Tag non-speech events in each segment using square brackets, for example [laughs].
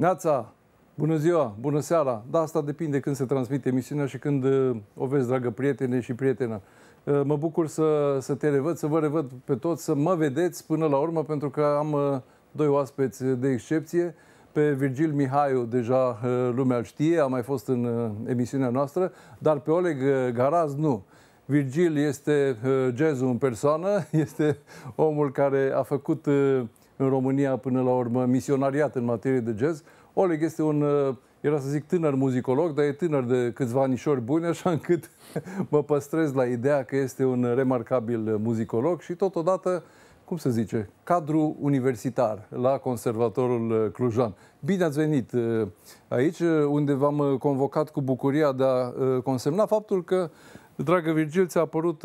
Neața, bună ziua, bună seara. Da, asta depinde când se transmite emisiunea și când uh, o vezi, dragă prietene și prietenă. Uh, mă bucur să, să te revăd, să vă revăd pe toți, să mă vedeți până la urmă, pentru că am uh, doi oaspeți de excepție. Pe Virgil Mihaiu deja lumea îl știe, a mai fost în emisiunea noastră, dar pe Oleg Garaz nu. Virgil este jazz în persoană, [laughs] este omul care a făcut în România până la urmă misionariat în materie de jazz. Oleg este un, uh, era să zic tânăr muzicolog, dar e tânăr de câțiva anișori buni, așa încât [laughs] mă păstrez la ideea că este un remarcabil muzicolog și totodată cum se zice, cadru universitar la Conservatorul Clujan. Bine ați venit uh, aici, uh, unde v-am convocat cu bucuria de a consemna faptul că, dragă Virgil, ți-a apărut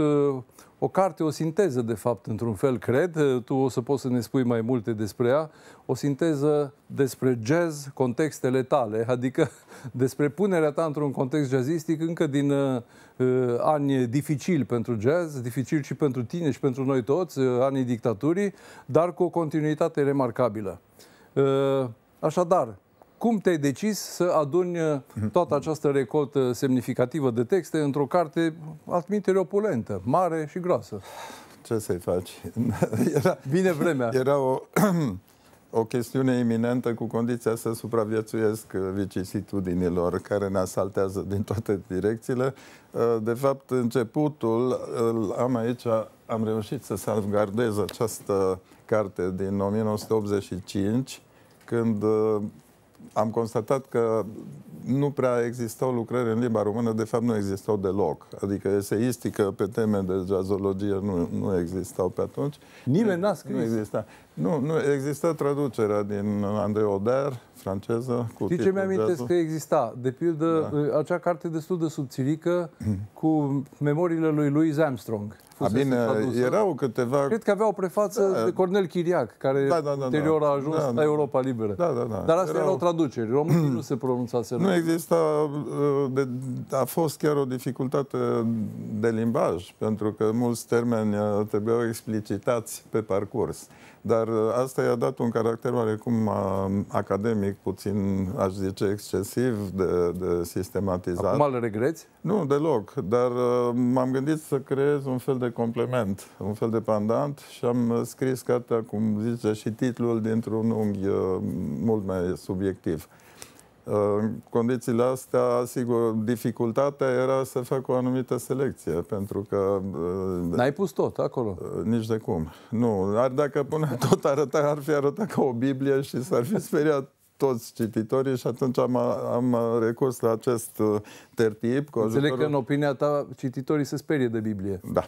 o carte, o sinteză, de fapt, într-un fel, cred. Tu o să poți să ne spui mai multe despre ea. O sinteză despre jazz, contextele tale, adică [laughs] despre punerea ta într-un context jazzistic încă din uh, uh ani dificil pentru jazz, dificil și pentru tine și pentru noi toți, uh, anii dictaturii, dar cu o continuitate remarcabilă. Uh, așadar, cum te-ai decis să aduni uh, mhm. toată această recoltă semnificativă de texte într-o carte altminteri opulentă, mare și groasă? Ce să-i faci? [laughs] Era, Bine vremea. Era o, [clears throat] o chestiune iminentă cu condiția să supraviețuiesc uh, vicisitudinilor care ne asaltează din toate direcțiile. Uh, de fapt, începutul am aici, am reușit să salvgardez această carte din 1985, când am constatat că nu prea existau lucrări în limba română, de fapt nu existau deloc. Adică eseistică pe teme de jazologie nu, nu existau pe atunci. Nimeni n-a scris. Nu exista. Nu, nu exista traducerea din Andrei Oder, franceză. Cu Știi ce mi am că exista? De pildă, da. acea carte destul de subțirică cu memoriile lui Louis Armstrong. A bine, uh, erau câteva... Cred că avea o prefață da. de Cornel Chiriac, care da, da, da, da, ulterior a ajuns da, da. la Europa Liberă. Da, da, da. Dar astea erau, erau traduceri. Românii nu se pronunțaseră. Nu exista... Uh, de, a fost chiar o dificultate de limbaj, pentru că mulți termeni uh, trebuiau explicitați pe parcurs. Dar uh, asta i-a dat un caracter oarecum uh, academic, puțin, aș zice, excesiv de, de sistematizat. Acum îl regreți? Nu, deloc. Dar uh, m-am gândit să creez un fel de complement, un fel de pandant și am scris cartea, cum zice și titlul, dintr-un unghi mult mai subiectiv. În condițiile astea, sigur, dificultatea era să fac o anumită selecție, pentru că... Uh, N-ai pus tot acolo? Uh, nici de cum. Nu, ar dacă pune [laughs] tot arăta, ar fi arătat ca o Biblie și s-ar fi speriat toți cititorii și atunci am, am recurs la acest uh, tertip. Cu Înțeleg ajutorul... că în opinia ta cititorii se sperie de Biblie. Da.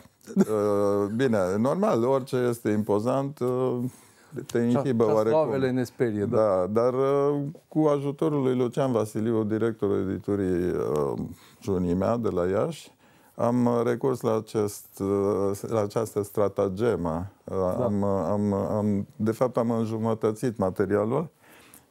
[laughs] Bine, normal, orice este impozant te inhibă Cea, oarecum. ne sperie, da. da. Dar uh, cu ajutorul lui Lucian Vasiliu, directorul editurii uh, Junimea de la Iași, am uh, recurs la, acest, la această stratagemă. Da. Am, am, am, de fapt, am înjumătățit materialul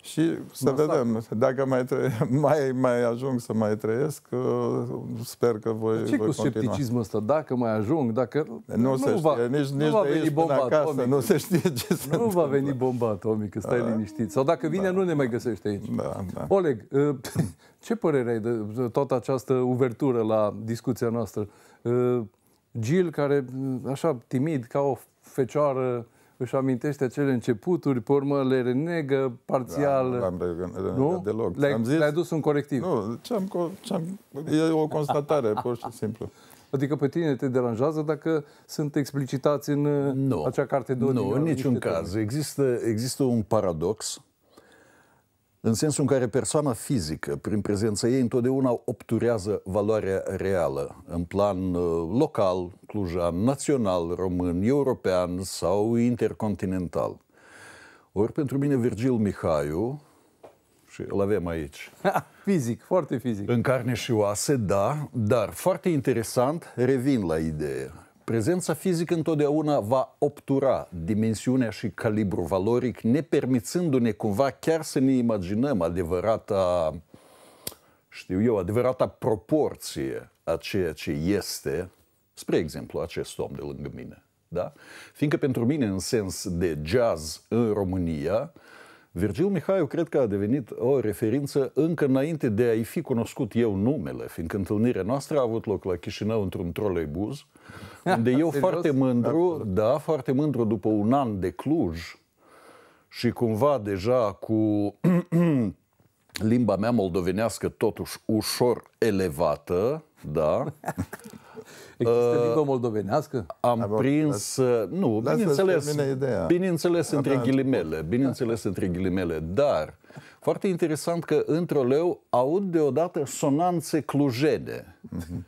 și să Masacru. vedem, dacă mai, tră, [laughs] mai, mai ajung să mai trăiesc, uh, sper că voi, Ce voi cu continua. scepticismul ăsta? Dacă mai ajung, dacă... Nu, nu se va, știe, nici, nu nici va de veni bomba acasă, atomică. nu se știe ce Nu se va întâmplă. veni bomba atomică, stai da. liniștit. Sau dacă vine, da. nu ne mai găsește aici. Da, da. Oleg, uh, [laughs] ce părere ai de toată această uvertură la discuția noastră? Uh, Gil, care așa timid, ca o fecioară își amintește acele începuturi, pe urmă le renegă parțial. Da, am nu? deloc. Le-ai, am zis, le dus un corectiv. Nu, ce-am, ce-am, e o constatare, pur și simplu. Adică pe tine te deranjează dacă sunt explicitați în nu, acea carte de Nu, în niciun caz. Există, există un paradox în sensul în care persoana fizică, prin prezența ei, întotdeauna obturează valoarea reală, în plan uh, local, clujan, național, român, european sau intercontinental. Ori pentru mine Virgil Mihaiu, și îl avem aici. fizic, foarte fizic. În carne și oase, da, dar foarte interesant, revin la idee Prezența fizică întotdeauna va obtura dimensiunea și calibru valoric, nepermițându-ne cumva chiar să ne imaginăm adevărata, știu eu, adevărata proporție a ceea ce este, spre exemplu, acest om de lângă mine. Da? Fiindcă pentru mine, în sens de jazz în România, uh, Virgil Mihaiu cred că a devenit o referință încă înainte de a-i fi cunoscut eu numele, fiindcă întâlnirea noastră a avut loc la Chișinău într-un troleibuz, [laughs] unde eu foarte mândru, da, foarte mândru după un an de Cluj și cumva deja cu [clears throat] limba mea moldovenească totuși ușor elevată, da, [laughs] Există uh, limba moldovenească? Am Abo, prins... Las, uh, nu, bineînțeles, bineînțeles între da, ghilimele, bineînțeles da. între ghilimele, dar foarte interesant că într-o leu aud deodată sonanțe clujene. Uh-huh.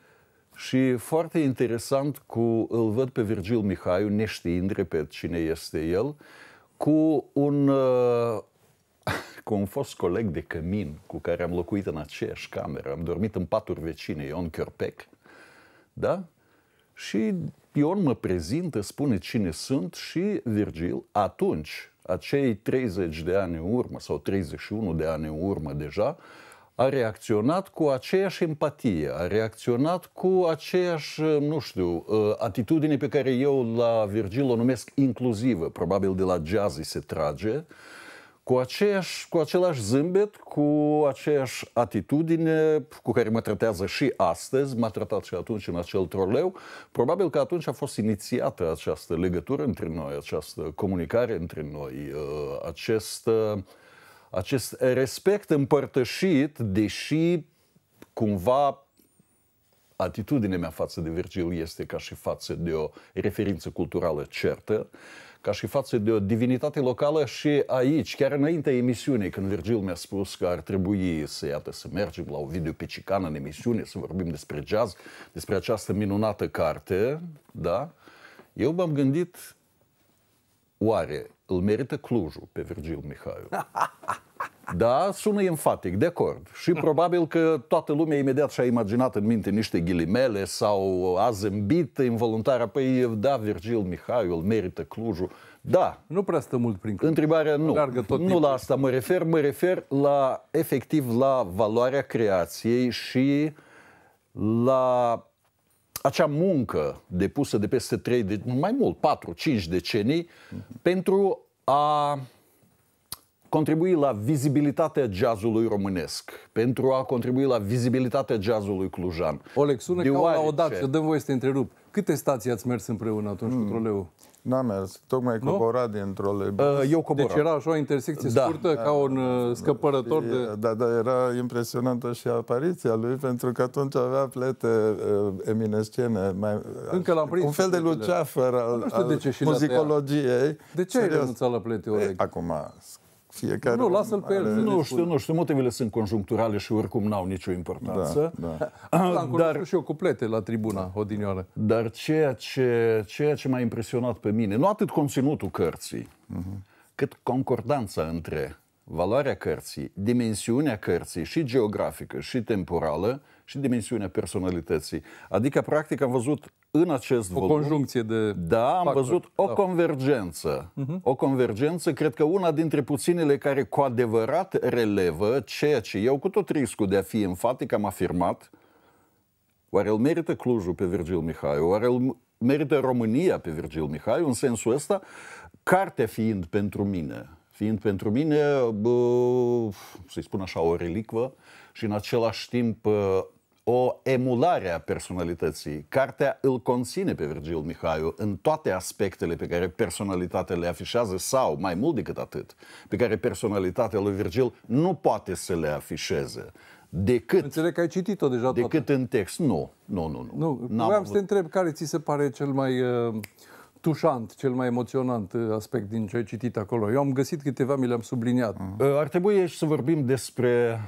Și foarte interesant cu, îl văd pe Virgil Mihaiu, neștiind, repet, cine este el, cu un, uh, [laughs] cu un fost coleg de cămin cu care am locuit în aceeași cameră, am dormit în paturi vecine, Ion Chiorpec, da? Și Ion mă prezintă, spune cine sunt și Virgil, atunci, acei 30 de ani în urmă sau 31 de ani în urmă deja, a reacționat cu aceeași empatie, a reacționat cu aceeași, nu știu, uh, atitudine pe care eu la Virgil o numesc inclusivă, probabil de la jazz se trage, uh, cu aceeași, cu același zâmbet, cu aceeași atitudine cu care mă tratează și astăzi, m-a tratat și atunci în acel troleu. Probabil că atunci a fost inițiată această legătură între noi, această comunicare între noi, uh, acest, uh, acest respect împărtășit, deși cumva atitudinea mea față de Virgil este ca și față de o referință culturală certă. Uh, ca și față de o divinitate locală și aici, chiar înaintea emisiunii, când Virgil mi-a spus că ar trebui să, iată, să mergem la o video pe în emisiune, să vorbim despre jazz, despre această minunată carte, da? Eu m-am gândit, oare îl merită Clujul pe Virgil Mihaiu? [laughs] Da, sună enfatic, de acord. Și probabil că toată lumea imediat și-a imaginat în minte niște ghilimele sau a zâmbit involuntar. Păi da, Virgil Mihaiul merită Clujul. Da. Nu prea stă mult prin Cluj. Întrebarea nu. Largă tot nu la asta mă refer. Mă refer la, efectiv, la valoarea creației și la acea muncă depusă de peste 3, de, mai mult, 4-5 decenii mm-hmm. pentru a contribui la vizibilitatea jazzului românesc, pentru a contribui la vizibilitatea jazzului clujan. Oleg, sună Deoarece... ca o dată, dăm voie să te întrerup. Câte stații ați mers împreună atunci mm. cu hmm. troleul? N-am mers, tocmai nu? cobora din troleibus. Uh, eu coboram. Deci era așa o intersecție da. scurtă, da. ca un uh, scăpărător da. de... Da, da, era impresionantă și apariția lui, pentru că atunci avea plete uh, eminescene. Mai, uh, Încă l-am prins. Un fel de luceafăr al, al de ce al muzicologiei. De ce serios. ai renunțat la plete, Oleg? Acum, fiecare... Nu, lasă-l pe el. Nu știu, nu știu, motivele sunt conjuncturale și oricum n-au nicio importanță. Da, da. L-am [clears throat] dar, și eu cu plete la tribuna odinioară. Dar ceea ce, ceea ce m-a impresionat pe mine, nu atât conținutul cărții, uh-huh. cât concordanța între valoarea cărții, dimensiunea cărții și geografică și temporală și dimensiunea personalității. Adică, practic, am văzut în acest volum... O conjuncție de Da, am factor. văzut o da. convergență. Uh-huh. O convergență, cred că una dintre puținele care cu adevărat relevă ceea ce eu, cu tot riscul de a fi enfatic, am afirmat. Oare îl merită Clujul pe Virgil Mihaiu? Oare îl merită România pe Virgil Mihaiu? În sensul ăsta, cartea fiind pentru mine fiind pentru mine, să-i spun așa, o relicvă și în același timp o emulare a personalității. Cartea îl conține pe Virgil Mihaiu în toate aspectele pe care personalitatea le afișează sau, mai mult decât atât, pe care personalitatea lui Virgil nu poate să le afișeze. Decât, Înțeleg că ai citit-o deja Decât toată. în text. Nu, nu, nu. Nu, nu vreau să te întreb care ți se pare cel mai... Uh tușant, cel mai emoționant uh, aspect din ce ai citit acolo. Eu am găsit câteva, mi le-am subliniat. Uh, ar trebui aici să vorbim despre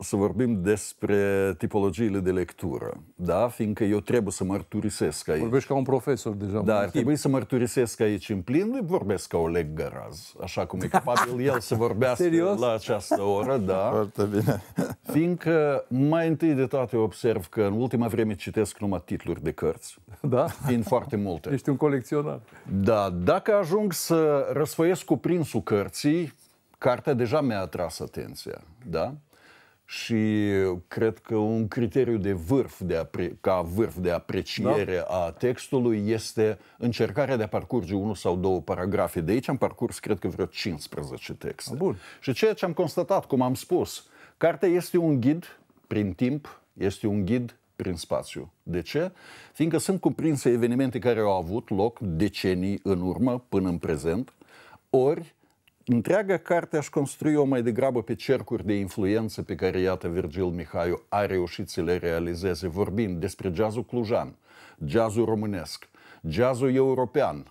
să vorbim despre tipologiile de lectură, da? Fiindcă eu trebuie să mărturisesc aici. Vorbești ca un profesor deja. Da, ar trebui să mărturisesc aici în plin, vorbesc ca Oleg Garaz, așa cum e da. capabil el să vorbească Serios? la această oră, da. [laughs] Foarte bine. Fiindcă mai întâi de toate observ că în ultima vreme citesc numai titluri de cărți. Da? Fiind foarte multe. [laughs] Ești un colecționar. Da, dacă ajung să răsfăiesc cuprinsul cărții, cartea deja mi-a atras atenția, da? și cred că un criteriu de vârf de apre- ca vârf de apreciere da. a textului este încercarea de a parcurge unul sau două paragrafe. De aici am parcurs, cred că, vreo 15 texte. Bun. Și ceea ce am constatat, cum am spus, cartea este un ghid prin timp, este un ghid prin spațiu. De ce? Fiindcă sunt cuprinse evenimente care au avut loc decenii în urmă până în prezent, ori întreaga carte aș construi-o mai degrabă pe cercuri de influență pe care, iată, Virgil Mihaiu a reușit să le realizeze, vorbind despre jazzul clujan, jazzul românesc, jazzul european.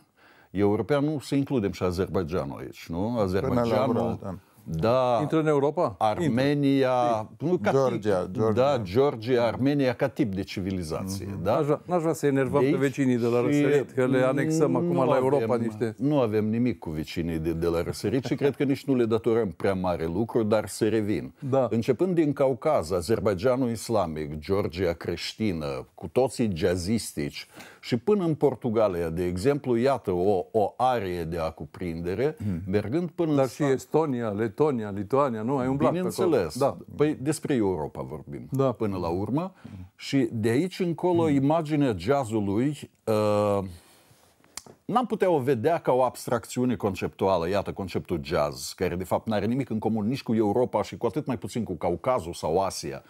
European, nu se includem și Azerbaijanul aici, nu? Azerbaijanul, da. Da. Intră în Europa? Armenia, nu ca Georgia, tip, Georgia. Da, Georgia, Armenia ca tip de civilizație. Mm-hmm. Da? N-aș, vrea, n-aș vrea să enervăm pe deci vecinii de la Răsărit, că le anexăm acum la avem, Europa niște... Nu avem nimic cu vecinii de, de la Răsărit și cred că nici nu le datorăm prea mare lucru, dar se revin. Da. Începând din Caucaz, Azerbaijanul islamic, Georgia creștină, cu toții jazzistici, și până în Portugalia, de exemplu, iată o, o arie de acoprindere, hmm. mergând până Dar în Dar și Estonia, Letonia, Lituania, nu? Ai umblat Bineînțeles. Da. Păi despre Europa vorbim da. până la urmă. Hmm. Și de aici încolo hmm. imaginea jazzului... Uh, n-am putea o vedea ca o abstracțiune conceptuală, iată, conceptul jazz, care de fapt n-are nimic în comun nici cu Europa și cu atât mai puțin cu Caucazul sau Asia.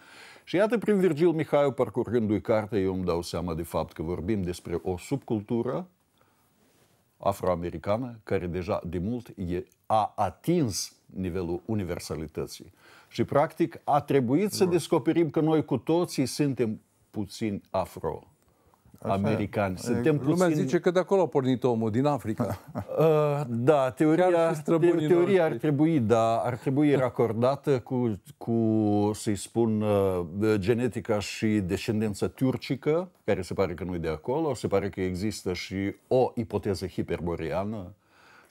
Și iată, prin Virgil Mihaiu, parcurgându-i cartea, eu îmi dau seama de fapt că vorbim despre o subcultură afroamericană care deja de mult e, a atins nivelul universalității. Și practic a trebuit să da. descoperim că noi cu toții suntem puțin afro Așa american. Suntem Lumea puțin... zice că de acolo a pornit omul, din Africa. [laughs] Uh, da, teoria, teoria ar trebui, da, ar trebui racordată cu, cu să-i spun, uh, genetica și descendența turcică, care se pare că nu e de acolo, se pare că există și o ipoteză hiperboreană,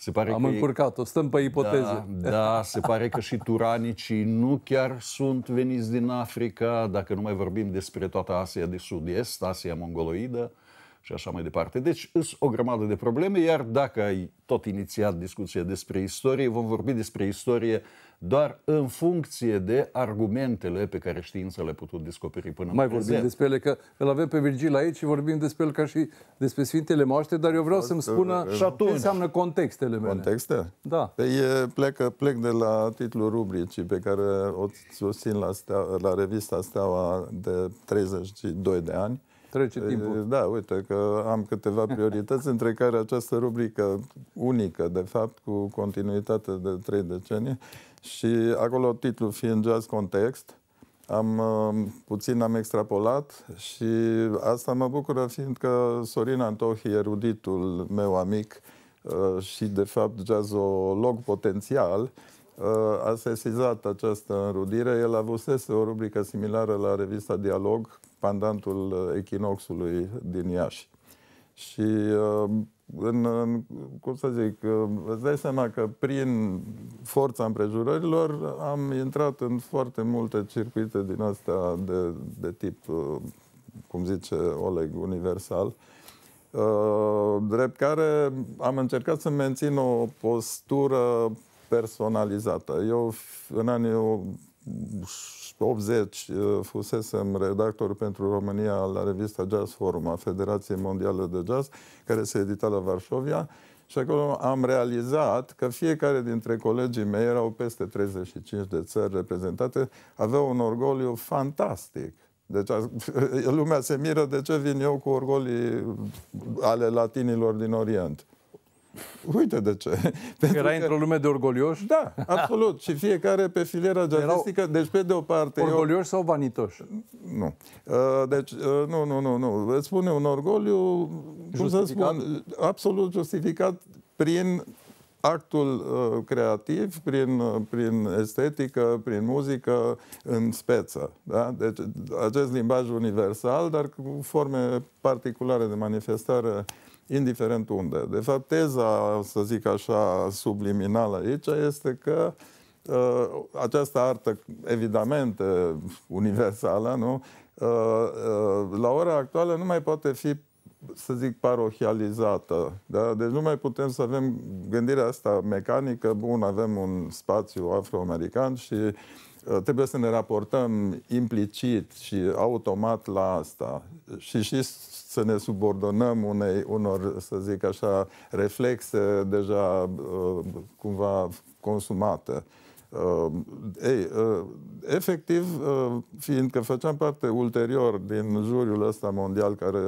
se pare Am că încurcat-o, stăm pe ipoteze. Da, da, se pare că și turanicii nu chiar sunt veniți din Africa, dacă nu mai vorbim despre toată Asia de Sud-Est, Asia mongoloidă și așa mai departe. Deci sunt o grămadă de probleme, iar dacă ai tot inițiat discuția despre istorie, vom vorbi despre istorie doar în funcție de argumentele pe care știința le-a putut descoperi până Mai prezent. vorbim despre ele, că îl avem pe Virgil aici și vorbim despre el ca și despre Sfintele Moaște, dar eu vreau să-mi spună uh, și atunci. ce înseamnă contextele mele. Contexte? Da. Păi plecă, plec de la titlul rubricii pe care o susțin la, stea, la revista Steaua de 32 de ani, Trece eh, timpul. Da, uite că am câteva [laughs] priorități, între care această rubrică unică, de fapt, cu continuitate de trei decenii și acolo titlul fiind Jazz Context, am um, puțin am extrapolat și asta mă bucură fiindcă Sorin Antohi, eruditul meu amic uh, și de fapt jazzolog potențial, uh, a sesizat această înrudire. El avusese o rubrică similară la revista Dialog, pandantul uh, echinoxului din Iași. Și uh, în, în, cum să zic, uh, îți dai seama că prin forța împrejurărilor am intrat în foarte multe circuite din astea de, de tip, cum zice Oleg, universal, drept care am încercat să mențin o postură personalizată. Eu, în anii 80 uh, fusesem redactor pentru România la revista Jazz Forum a Federației Mondiale de Jazz, care se edita la Varșovia și acolo am realizat că fiecare dintre colegii mei erau peste 35 de țări reprezentate, aveau un orgoliu fantastic. Deci [laughs] lumea se miră de ce vin eu cu orgolii ale latinilor din Orient. Uite de ce. [laughs] Pentru Era că... într-o lume de orgolioși? Da, absolut. Și fiecare pe filiera jurnalistică. Erau... Deci, pe de o parte... Orgolioși eu... sau vanitoși? Nu. Uh, deci, uh, nu, nu, nu, nu. Îți spune un orgoliu, cum să spun, absolut justificat prin actul uh, creativ prin, uh, prin estetică, prin muzică, în speță. Da? Deci acest limbaj universal, dar cu forme particulare de manifestare indiferent unde. De fapt, teza, să zic așa, subliminală aici este că uh, această artă, evidamente, universală, nu? Uh, uh, la ora actuală nu mai poate fi să zic, parohializată. Da? Deci nu mai putem să avem gândirea asta mecanică, bun, avem un spațiu afroamerican și uh, trebuie să ne raportăm implicit și automat la asta. Și și să ne subordonăm unei, unor, să zic așa, reflexe deja uh, cumva consumate. Uh, ei, uh, efectiv, uh, fiindcă făceam parte ulterior din juriul ăsta mondial care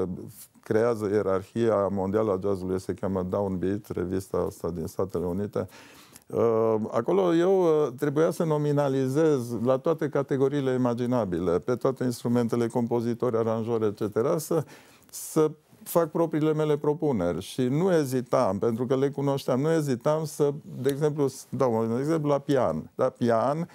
creează ierarhia mondială a jazzului, se cheamă Downbeat, revista asta din Statele Unite, uh, Acolo eu uh, trebuia să nominalizez la toate categoriile imaginabile, pe toate instrumentele, compozitori, aranjori, etc., să să fac propriile mele propuneri și nu ezitam, pentru că le cunoșteam, nu ezitam să, de exemplu, dau un exemplu la pian. La da, pian,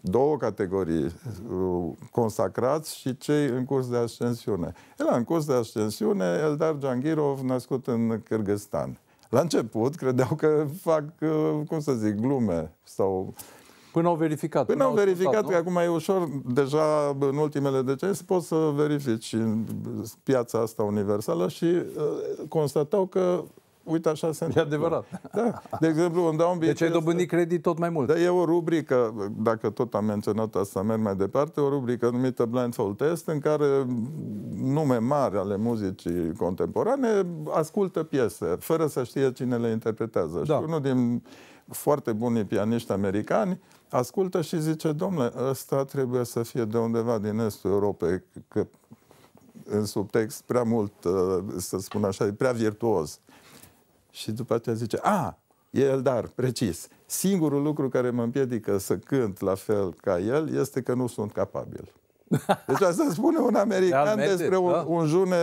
două categorii, uh, consacrați și cei în curs de ascensiune. El în curs de ascensiune Eldar Djangirov, născut în Kyrgyzstan. La început credeau că fac, uh, cum să zic, glume sau Până păi au verificat. Până, până au verificat, scutat, că acum e ușor, deja în ultimele decenii poți să verifici piața asta universală și uh, constatau că uite așa se întâmplă. E adevărat. Da. De exemplu, îmi dau un bilet. Deci ai dobândit credit tot mai mult. Da, e o rubrică, dacă tot am menționat asta, merg mai departe, o rubrică numită Blindfold Test, în care nume mari ale muzicii contemporane ascultă piese, fără să știe cine le interpretează. Da. Și unul din foarte buni pianiști americani, ascultă și zice, domnule, ăsta trebuie să fie de undeva din estul Europei, că în subtext prea mult, uh, să spun așa, e prea virtuos. Și după aceea zice, a, e el dar, precis. Singurul lucru care mă împiedică să cânt la fel ca el este că nu sunt capabil. Deci asta spune un american Realmente, da, despre un, da? un june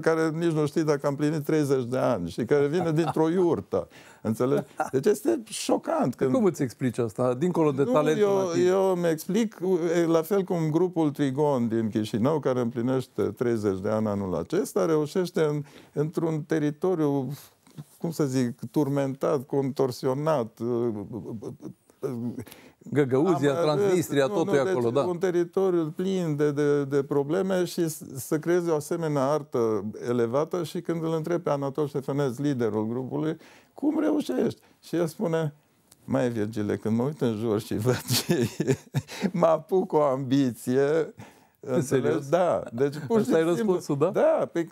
care nici nu știe dacă a împlinit 30 de ani și care vine [laughs] dintr-o iurtă. Înțelegi? Deci este șocant. Păi când... Cum îți explici asta, dincolo de nu, talentul eu, eu îmi explic, la fel cum grupul Trigon din Chișinău, care împlinește 30 de ani anul acesta, reușește în, într-un teritoriu cum să zic, turmentat, contorsionat, Găgăuzia, Am, Transnistria, nu, totul nu, e deci acolo, deci da. un teritoriu plin de, de, de probleme și să creeze o asemenea artă elevată și când îl întreb pe Anatol Ștefănez, liderul grupului, cum reușești? Și el spune, mai Virgile, când mă uit în jur și văd ce [laughs] e, mă apuc o ambiție, Serios? Da. Deci, pur și Asta răspunsul, da? Da. Pe,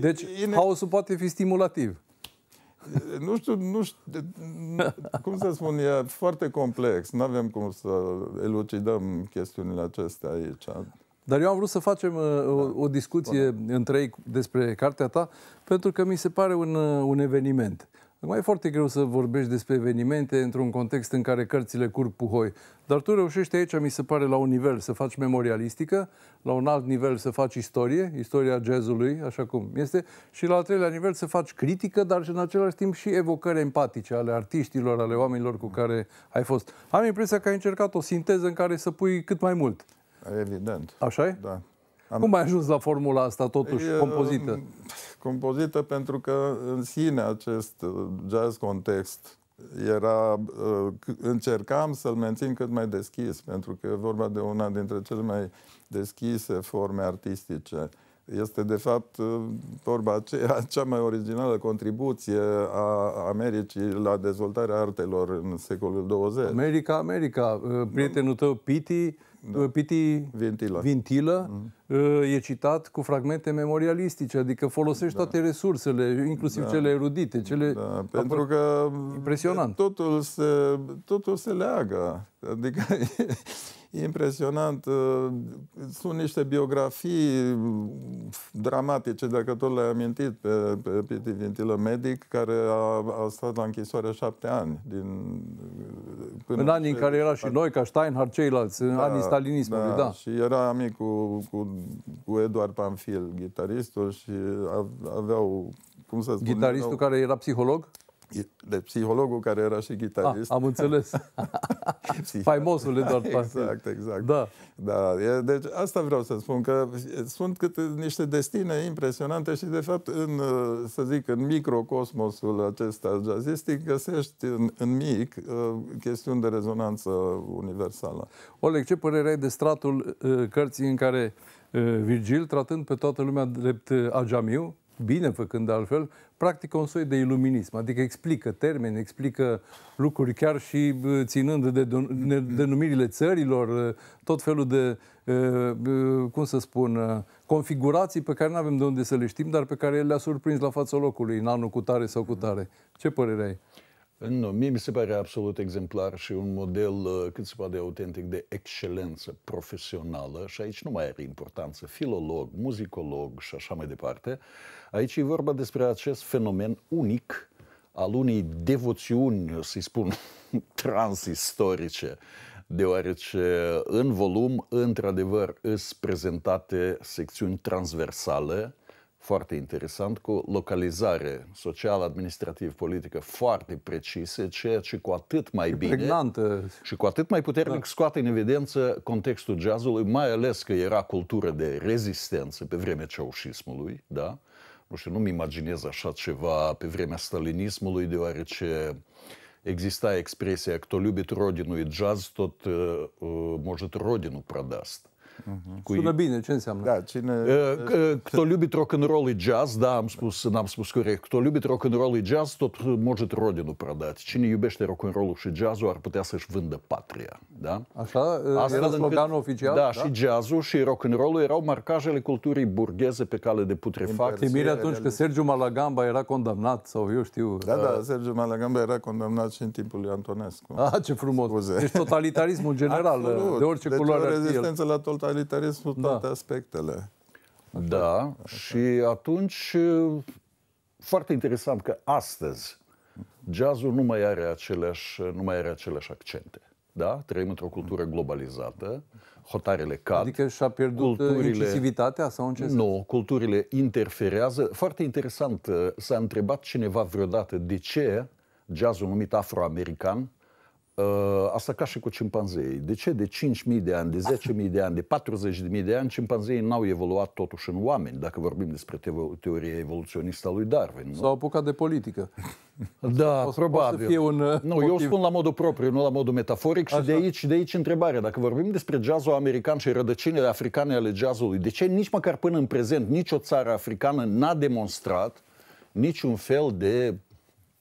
deci, ine... haosul poate fi stimulativ nu știu, nu știu, cum să spun, e foarte complex. Nu avem cum să elucidăm chestiunile acestea aici. Dar eu am vrut să facem uh, o, da. o discuție Bun. între ei despre cartea ta, pentru că mi se pare un, uh, un eveniment mai e foarte greu să vorbești despre evenimente într-un context în care cărțile curg puhoi, dar tu reușești aici, mi se pare, la un nivel să faci memorialistică, la un alt nivel să faci istorie, istoria jazzului, așa cum este, și la al treilea nivel să faci critică, dar și în același timp și evocări empatice ale artiștilor, ale oamenilor cu care ai fost. Am impresia că ai încercat o sinteză în care să pui cât mai mult. Evident. Așa e? Da. Am... Cum ai ajuns la formula asta, totuși, e, păi, compozită? Uh, compozită pentru că în sine acest uh, jazz context era, uh, încercam să-l mențin cât mai deschis, pentru că e vorba de una dintre cele mai deschise forme artistice. Este, de fapt, uh, vorba aceea, [laughs] cea mai originală contribuție a Americii la dezvoltarea artelor în secolul 20. America, America, prietenul tău, Piti, da. Uh, Piti Vintila, Vintilă mm. e citat cu fragmente memorialistice, adică folosește da. toate resursele, inclusiv da. cele erudite, cele... Da, pentru că... Impresionant. Eh, totul se, totul se leagă. Adică [laughs] impresionant. Uh, sunt niște biografii mm, dramatice, dacă tot le-ai amintit, pe, pe Piti Vintilă, medic, care a, a stat la închisoare șapte ani. Din, uh, până în anii în care era și noi, ca Steinhardt, ceilalți, în da, anii stalinismului, da, da. Și era amic cu, cu, cu Eduard Panfil, gitaristul, și aveau, cum să spun... Gitaristul erau, care era psiholog? de psihologul care era și gitarist. A, am înțeles. [laughs] [laughs] Faimosul Eduard Pantin. Exact, exact. Da. da. Deci asta vreau să spun, că sunt câte niște destine impresionante și de fapt în, să zic, în microcosmosul acesta jazzistic găsești în, în mic uh, chestiuni de rezonanță universală. Oleg, ce părere ai de stratul uh, cărții în care uh, Virgil, tratând pe toată lumea drept ajamiu, bine făcând altfel, practică un soi de iluminism, adică explică termeni, explică lucruri chiar și ținând de denumirile țărilor, tot felul de, cum să spun, configurații pe care nu avem de unde să le știm, dar pe care el le-a surprins la fața locului în anul cu tare sau cu tare. Ce părere ai? Nu, mie mi se pare absolut exemplar și un model uh, cât se poate autentic de excelență profesională și aici nu mai are importanță filolog, muzicolog și așa mai departe. Aici e vorba despre acest fenomen unic al unei devoțiuni, să-i spun, [laughs] transistorice, deoarece în volum, într-adevăr, îs prezentate secțiuni transversale foarte interesant, cu localizare socială, administrativ, politică foarte precise, ceea ce cu atât mai și bine pregnantă. și cu atât mai puternic da. scoate în evidență contextul jazzului, mai ales că era cultură de rezistență pe vremea ceaușismului, da? Nu știu, nu-mi imaginez așa ceva pe vremea stalinismului, deoarece exista expresia că «Кто любит jazz, tot джаз, uh, может, родину продаст». Uh-huh. Cu... Sună bine, ce înseamnă? Da, cine... Кто любит рок-н-ролл и jazz, da, am spus, n-am spus corect, кто iubit rock and roll и джаз, тот может родину продать. Cine iubește rock and roll și jazz ar putea să-și vândă patria. Da? Așa Asta uh, era sloganul oficial? Da, da, și jazzul și rock and roll erau marcajele culturii burgheze pe cale de putrefacție. Timire atunci că Sergiu Malagamba era condamnat, sau eu știu. Da, da, uh, Sergiu Malagamba era condamnat și în timpul lui Antonescu. Ah, ce frumos! Scuze. Deci totalitarismul [laughs] general, Absolut. de orice deci culoare o rezistență la total totalitarismul da. toate aspectele. Da, Așa. și atunci foarte interesant că astăzi jazzul nu mai are aceleași, nu mai are aceleași accente. Da? Trăim într-o cultură globalizată, hotarele cad. Adică și-a pierdut uh, culturile... inclusivitatea sau în ce Nu, culturile interferează. Foarte interesant, uh, s-a întrebat cineva vreodată de ce jazzul numit afroamerican Uh, asta ca și cu cimpanzeii. De ce? De 5.000 de ani, de 10.000 de ani, de 40.000 de ani, cimpanzeii n-au evoluat totuși în oameni, dacă vorbim despre teoria evoluționistă a lui Darwin. Nu? S-au apucat de politică. [laughs] Da, o probabil. să fie un uh, nu, motiv. eu spun la modul propriu, nu la modul metaforic și de aici, de aici întrebarea. Dacă vorbim despre jazzul american și rădăcinile africane ale jazzului, de ce nici măcar până în prezent nicio țară africană n-a demonstrat niciun fel de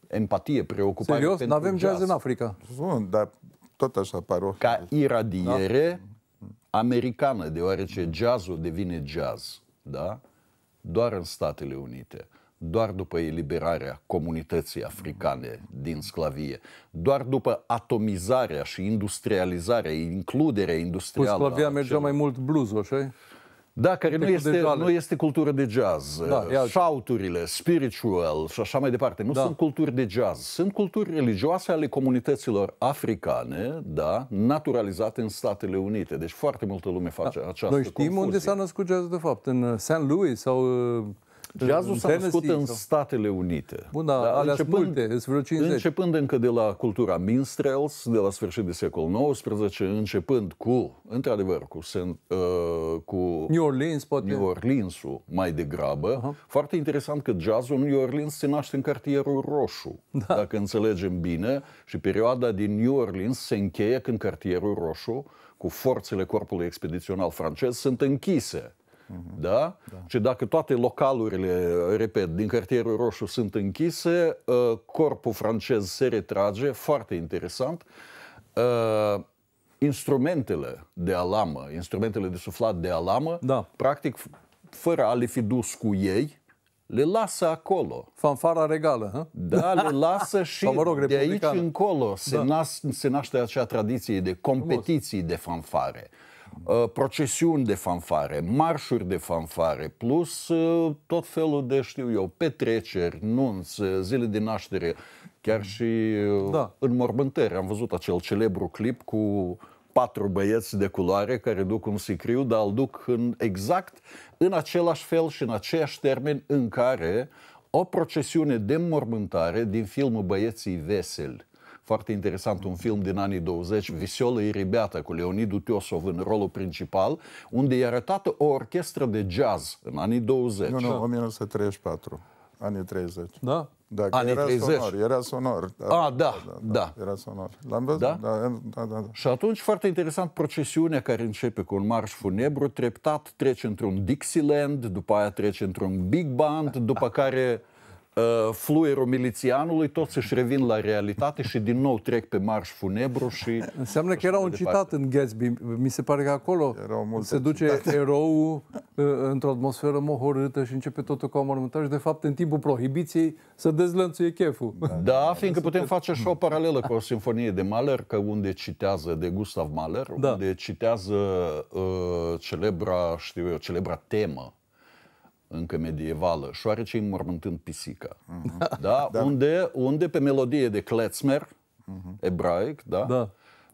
empatie, preocupare. Serios? Nu avem jazz. jazz în Africa. Sunt, dar tot așa paro. Ca iradiere da? americană, deoarece jazzul devine jazz, da? Doar în Statele Unite doar după eliberarea comunității africane din sclavie, doar după atomizarea și industrializarea, includerea industrială. Cu sclavia mergea mai mult blues, așa da, care nu este, nu este cultură de jazz. Da, uh, ia... Shouturile, spiritual și așa mai departe. Nu da. sunt culturi de jazz. Sunt culturi religioase ale comunităților africane, da, naturalizate în Statele Unite. Deci foarte multă lume face da. această Noi știm confuzie. unde s-a născut jazz de fapt. În St. Louis sau uh, Jazzul s-a născut în Statele Unite. Bun, da, da alea începând, multe, vreo 50. Începând încă de la cultura minstrels, de la sfârșit de secol XIX, începând cu, într-adevăr, cu, uh, cu New Orleans, poate. New orleans mai degrabă. Uh-huh. Foarte interesant că jazzul în New Orleans se naște în cartierul roșu, da. dacă înțelegem bine, și perioada din New Orleans se încheie când cartierul roșu cu forțele corpului expedițional francez sunt închise Mhm. da? da? Și dacă toate localurile, repet, din cartierul roșu sunt închise, ă, corpul francez se retrage, foarte interesant. Ă, instrumentele de alamă, instrumentele de suflat de alamă, da. practic, fără a le fi dus cu ei, le lasă acolo. Fanfara regală, hă? Da, le [laughs] lasă și mă rog, de aici încolo se, da. nas- se naște acea tradiție de competiții de fanfare. Uh, procesiuni de fanfare, marșuri de fanfare, plus uh, tot felul de, știu eu, petreceri, nunți, uh, zile de naștere, chiar și da. în mormântări. Am văzut acel celebru clip cu patru băieți de culoare care duc un sicriu, dar îl duc în exact în același fel și în aceeași termen în care o procesiune de mormântare din filmul Băieții Veseli foarte interesant, un film din anii 20, Visiolă и ribeata cu Leonid Utiosov în rolul principal, unde e arătată o orchestră de jazz în anii 20. Nu, nu, 1934, anii 30. Da? Da, anii era 30. sonor, era sonor. Da, A, da, da, da, da. Era sonor. L-am văzut, da? Da, da, da, da. Și atunci, foarte interesant, procesiunea care începe cu un marș funebru, treptat trece într-un Dixieland, după aia trece într-un Big Band, după care Uh, fluierul milițianului, toți își revin la realitate și din nou trec pe marș funebru și... Înseamnă că era un citat în Gatsby. Mi se pare că acolo se duce citate. eroul uh, într-o atmosferă mohorâtă și începe totul ca mormântare și De fapt, în timpul prohibiției să dezlănțuie cheful. Da, da fiindcă putem face și o paralelă cu o sinfonie de Mahler, că unde citează de Gustav Mahler, da. unde citează uh, celebra, știu eu, celebra temă încă medievală, șoarece înmormântând pisica, uh-huh. da? [laughs] da. Unde, unde pe melodie de klezmer, uh-huh. Mhm. ebraic, da? da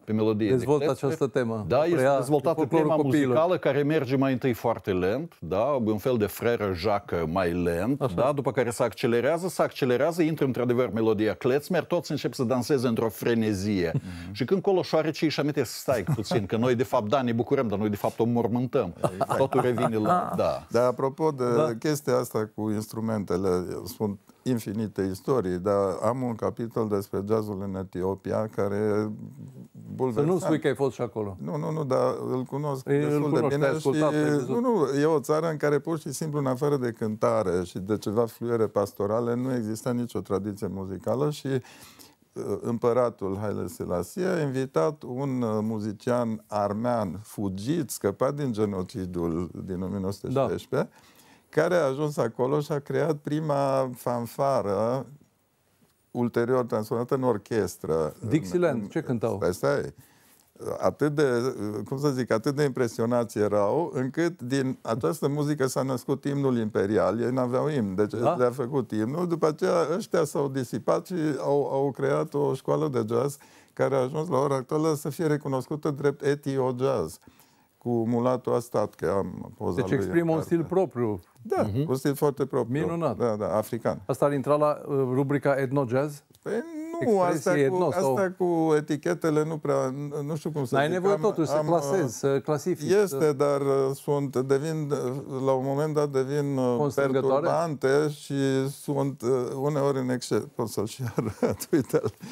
pe melodie. Dezvoltă de deci această temă. Da, este dezvoltată tema copiilor. muzicală care merge mai întâi foarte lent, da, un fel de freră jacă mai lent, Așa. da, după care se accelerează, se accelerează, intră într-adevăr melodia Kletzmer, toți încep să danseze într-o frenezie. Mm-hmm. Și când coloșoarecii își amintesc, stai puțin, că noi de fapt, da, ne bucurăm, dar noi de fapt o mormântăm. Exact. Totul revine la... Ah. Da. Dar apropo de da. chestia asta cu instrumentele, spun, infinite istorii, dar am un capitol despre jazzul în Etiopia care... bulversa. Să nu spui că ai fost și acolo. Nu, nu, nu, dar îl cunosc e, destul îl cunosc, de bine ascultat, și... Nu, nu, e o țară în care pur și simplu, în afară de cântare și de ceva fluiere pastorale, nu există nicio tradiție muzicală și uh, împăratul Haile Selassie a invitat un uh, muzician armean fugit, scăpat din genocidul din 1916, da care a ajuns acolo și a creat prima fanfară ulterior transformată în orchestră. Dixieland, în, ce cântau? Asta păi e. Atât de, cum să zic, atât de impresionați erau, încât din această muzică s-a născut imnul imperial, ei n-aveau imn, deci da? le-a făcut imnul, după aceea ăștia s-au disipat și au, au creat o școală de jazz care a ajuns la ora actuală să fie recunoscută drept etio jazz cu mulatul a stat, că am poza Deci exprimă un stil propriu. Da, uh-huh. un stil foarte propriu. Minunat. Da, da, african. Asta ar intra la uh, rubrica etno-jazz? Păi nu, asta cu, etno, asta cu etichetele nu prea, nu știu cum să Ai nevoie totuși să uh, clasezi, să clasifici. Este, să... dar uh, sunt, devin, uh, la un moment dat devin perturbante și sunt uneori în exces. Pot să-l și [laughs] arăt, uite -l.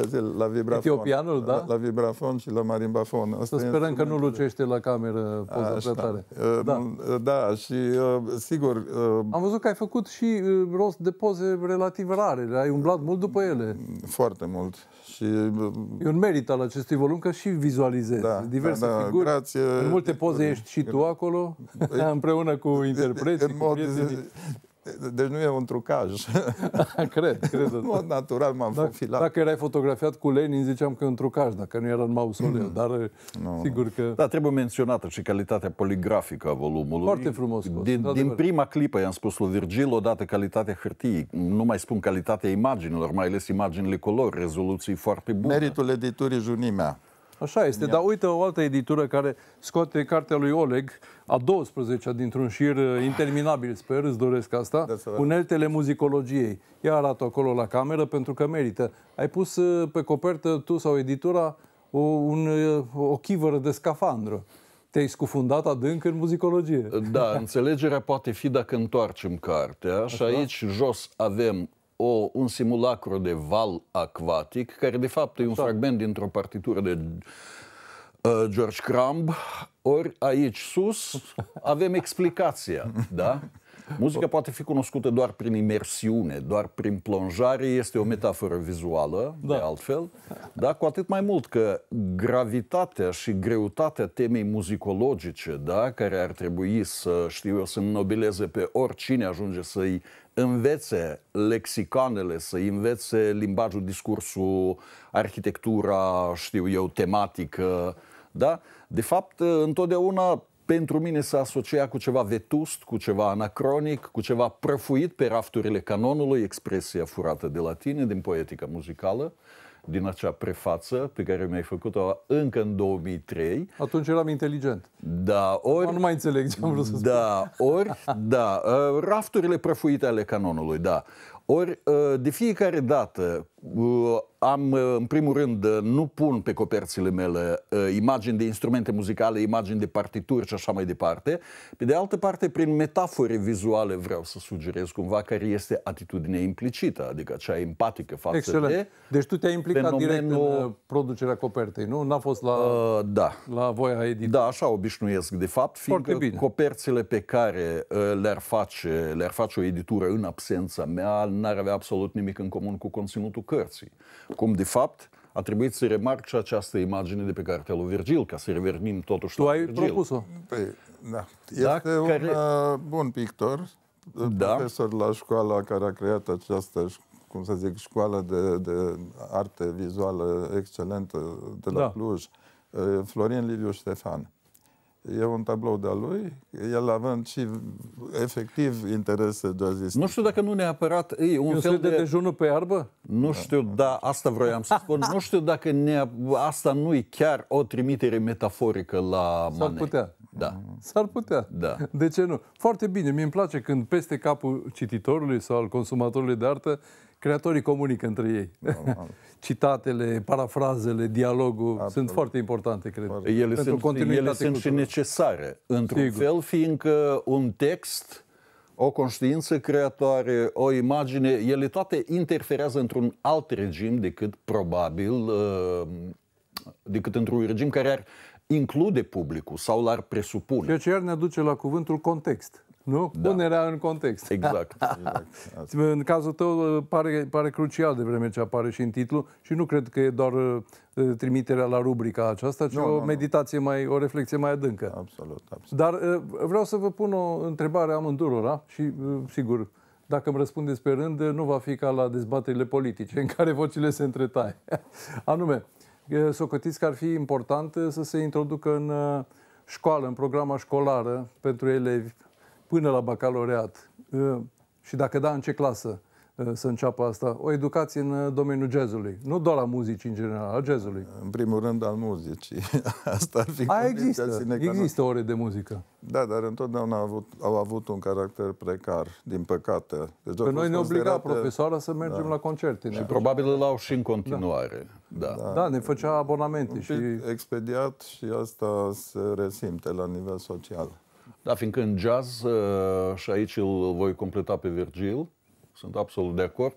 Vezi, la vibrafon. Etiopianul, da? La, la vibrafon și la marimbafon. Asta Să sperăm că nu lucește la cameră poza Așa. Da. da, și sigur... Am văzut că ai făcut și rost de poze relativ rare. Ai umblat mult după ele. Foarte mult. Și... E un merit al acestui volum că și vizualizezi da, diverse da, da, figuri. Grație... În multe poze ești și tu acolo, [laughs] împreună cu interpreții. În mod, deci nu e un trucaj. [laughs] cred, cred. În mod natural m-am dacă, filat. Dacă erai fotografiat cu Lenin, ziceam că e un trucaj, dacă nu era în mausoleu, dar no. Eh, sigur că... Dar trebuie menționată și calitatea poligrafică a volumului. Foarte frumos. Scos, din, din prima clipă i-am spus lui Virgil odată calitatea hârtiei, nu mai spun calitatea imaginilor, mai ales imaginile color, rezoluții foarte bune. Meritul editurii Junimea. Așa este, dar uite o altă editură care scoate cartea lui Oleg, a 12-a dintr-un șir uh, interminabil, sper, îți doresc asta, Uneltele da, muzicologiei. Ea arată acolo la cameră pentru că merită. Ai pus uh, pe copertă tu sau editura o, un, uh, o chivără de scafandră. Te-ai scufundat adânc în muzicologie. Da, înțelegerea poate fi dacă întoarcem cartea Așa? și aici jos avem o, un simulacru de val acvatic, care de fapt e un fragment dintr-o partitură de uh, George Crumb, ori aici sus [laughs] avem explicația, da? Muzica poate fi cunoscută doar prin imersiune, doar prin plonjare, este o metaforă vizuală, da. de altfel, Da, cu atât mai mult că gravitatea și greutatea temei muzicologice, da, care ar trebui să, știu eu, să înnobileze pe oricine ajunge să-i învețe lexiconele, să învețe limbajul, discursul, arhitectura, știu eu, tematică, da? De fapt, întotdeauna pentru mine se asocia cu ceva vetust, cu ceva anacronic, cu ceva prăfuit pe rafturile canonului, expresia furată de la tine, din poetica muzicală. Uh, din acea prefață pe care mi-ai făcut-o încă în 2003. Atunci eram inteligent. Da, ori... Nu mai înțeleg ce am vrut să spun. Da, ori, [laughs] da, ă, rafturile prăfuite ale canonului, da. Ori, ă, de fiecare dată Uh, am, uh, în primul rând, uh, nu pun pe coperțile mele imagini de instrumente muzicale, imagini de partituri și așa mai departe. Pe de altă parte, prin metafore vizuale vreau să sugerez cumva care este atitudinea implicită, adică cea empatică față Excellent. de Deci tu te-ai implicat fenomenul... direct în producerea copertei, nu? N-a fost la, uh, da. la voia editului. Da, așa obișnuiesc, de fapt, fiindcă bine. coperțile pe care le-ar face, le face o editură în absența mea n-ar avea absolut nimic în comun cu conținutul că cărții. Cum, de fapt, a trebuit să remarc și această imagine de pe cartea lui Virgil, ca să revenim totuși tu la ai propus-o. Păi, da. da este da, un care... Uh, bun pictor, uh, da. profesor la școala care a creat această cum să zic, școală de, de arte vizuală excelentă de la da. Cluj, uh, Florin Liviu Ștefan e un tablou de-a lui, el având și efectiv interese zis. Nu știu dacă nu neapărat... e un Eu fel de... de dejunul pe iarbă? Nu da. știu, da, asta vroiam să spun. nu știu dacă ne... asta nu e chiar o trimitere metaforică la S-ar putea. Da. S-ar putea. Da. De ce nu? Foarte bine, mi mi place când peste capul cititorului sau al consumatorului de artă Creatorii comunică între ei. Normal. [laughs] Citatele, parafrazele, dialogul Absolut. sunt foarte importante, cred. Ele Pentru sunt, ele sunt și necesare, într-un fel, fiindcă un text, o conștiință creatoare, o imagine, ele toate interferează într-un alt regim decât probabil, uh, decât într-un regim care ar include publicul sau l-ar presupune. Ceea ce iar ne aduce la cuvântul context. Nu? Da. era în context. Exact. [laughs] exact. în cazul tău ă, pare, pare crucial de vreme ce apare și în titlu și nu cred că e doar ă, ă, trimiterea la rubrica aceasta, ci nu, o nu, meditație nu. mai, o reflexie mai adâncă. Absolut, absolut. Dar vreau să vă pun o întrebare amândurora și, sigur, dacă îmi răspundeți pe rând, nu va fi ca la dezbaterile politice în care vocile se întretaie. [laughs] Anume, socotiți că ar fi important să se introducă în școală, în programa școlară pentru elevi, până la bacaloreat. și dacă da, în ce clasă să înceapă asta? O educație în domeniul jazzului, nu doar la muzicii în general, al jazzului. În primul rând al muzicii. [laughs] Asta ar fi a, există, există ore de muzică. Da, dar întotdeauna au avut, au avut un caracter precar, din păcate. Deci Pe noi ne obliga profesoara să mergem da. la concerte. Și probabil îl au și în continuare. Da, da. da ne făcea abonamente. Un și... expediat și asta se resimte la nivel social. Da, fiindcă în jazz, ă, și aici îl voi completa pe Virgil, sunt absolut de acord,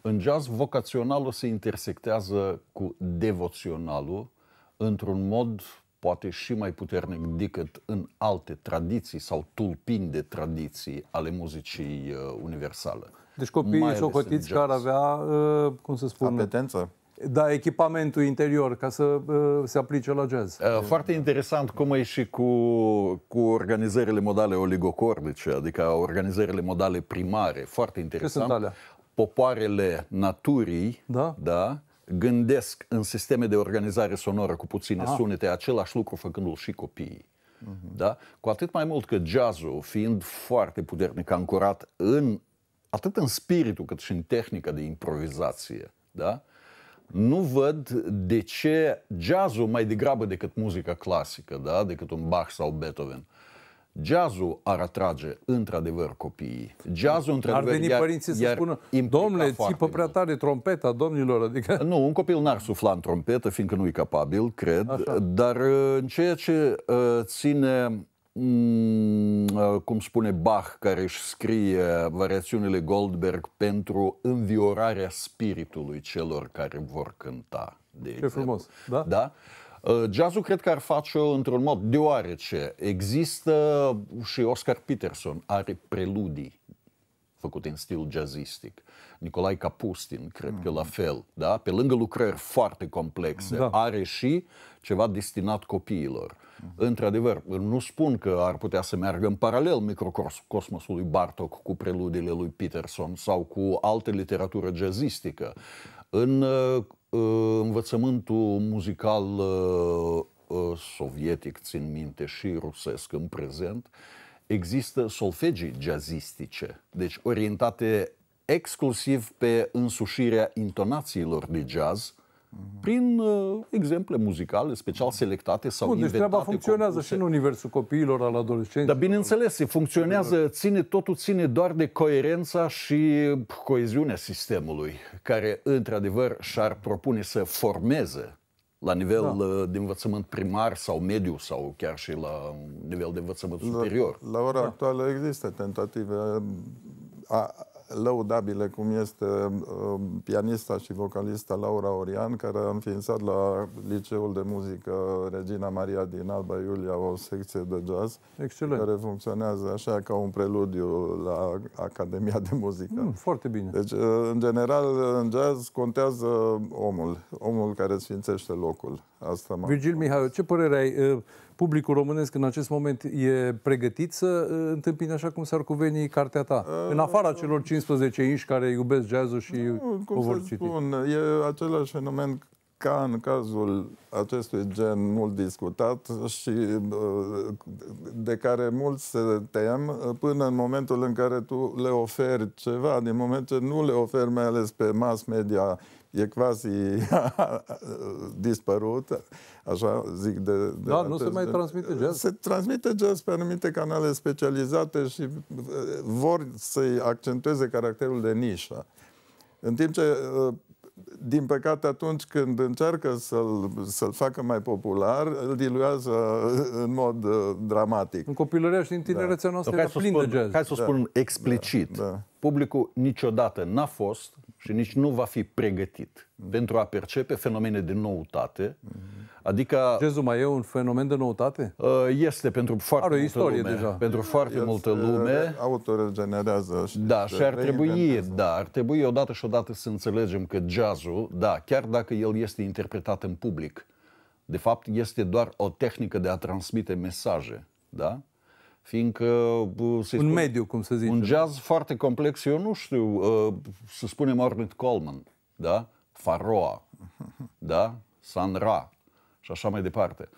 în jazz vocaționalul se intersectează cu devoționalul într-un mod poate și mai puternic decât în alte tradiții sau tulpini de tradiții ale muzicii ă, universale. Deci copiii și-o socotiți care avea, ă, cum să spun... Apetență? da, echipamentul interior ca să uh, se aplice la jazz. Uh, foarte interesant cum e și cu, cu organizările modale oligocordice, adică organizările modale primare. Foarte interesant. Ce sunt alea? Popoarele naturii, da? da gândesc în sisteme de organizare sonoră cu puține Aha. sunete același lucru făcându-l și copiii. Uh-huh. Da? Cu atât mai mult că jazzul, fiind foarte puternic ancorat în, atât în spiritul cât și în tehnica de improvizație, da? nu văd de ce jazzul mai degrabă decât muzica clasică, da? decât un Bach sau Beethoven. Jazzul ar atrage într-adevăr copiii. Jazzul într-adevăr ar veni iar, părinții să spună, domnule, țipă prea tare trompeta, domnilor, adică... Nu, un copil n-ar sufla în trompetă, fiindcă nu e capabil, cred, Așa. dar uh, în ceea ce uh, ține Mm, uh, cum spune Bach, care își scrie variațiunile Goldberg pentru înviorarea spiritului celor care vor cânta. De Ce exemplu. frumos, da? da? Uh, jazzul cred că ar face-o într-un mod, deoarece există și Oscar Peterson are preludii făcut în stil jazzistic. Nicolae Capustin, cred că mm. la fel, da? Pe lângă lucrări foarte complexe, da. are și ceva destinat copiilor. Mm. Într-adevăr, nu spun că ar putea să meargă în paralel microcosmosului lui Bartok cu preludiile lui Peterson sau cu alte literatură jazzistică. În uh, uh învățământul muzical uh, uh, sovietic, țin minte, și rusesc în prezent, uh, există solfegii jazzistice, deci orientate exclusiv pe însușirea intonațiilor de jazz, prin uh, exemple muzicale special selectate sau Bun, inventate. Deci treaba funcționează compuse. și în universul copiilor, al adolescenților. Dar bineînțeles, se funcționează, ține, totul ține doar de coerența și coeziunea sistemului, care într-adevăr și-ar propune să formeze la nivel da. Uh, de învățământ primar sau mediu sau chiar și la um, nivel de învățământ superior. La, la ora da. actuală există tentative. Uh, a, lăudabile, cum este um, pianista și vocalista Laura Orian, care a înființat la Liceul de Muzică Regina Maria din Alba Iulia o secție de jazz, Excelent. care funcționează așa ca un preludiu la Academia de Muzică. Mm, foarte bine. Deci, uh, în general, în jazz contează omul, omul care sfințește locul. Asta Virgil Mihai, ce părere ai? Uh, publicul românesc în acest moment e pregătit să uh, întâmpine așa cum s-ar cuveni cartea ta? Uh, în afara celor 15 inși care iubesc jazzul și uh, o vor să citi. Spun, e același fenomen ca în cazul acestui gen mult discutat și uh, de care mulți se tem uh, până în momentul în care tu le oferi ceva, din moment ce nu le oferi mai ales pe mass media e quasi [laughs] dispărut, așa zic de... de da, nu se mai transmite jazz. Se transmite jazz pe anumite canale specializate și eh, vor să-i accentueze caracterul de nișă. În timp ce eh, din păcate, atunci când încearcă să-l, să-l facă mai popular, îl diluează în mod uh, dramatic. În copilărie și în da. tinerețea da. noastră da, era plin spun, de jazz. Hai să da. spun da. explicit. Da. Da. Publicul niciodată n-a fost și nici nu va fi pregătit mm. pentru a percepe fenomene de noutate, mm Adică... jazzul mai e un fenomen de noutate? Uh, este pentru foarte Are o istorie lume. deja. Pentru foarte El multă lume. Uh, Autoregenerează. Și da, și ar trebui, da, ar trebui odată și odată să înțelegem că jazzul, da, chiar dacă el este interpretat în public, de fapt este doar o tehnică de a transmite mesaje, da? Fiindcă... Uh, un spun, mediu, cum să zic? Un jazz foarte complex, eu nu știu, să spunem Ornette Coleman, da? Faroa, da? San Ra, și așa mai departe.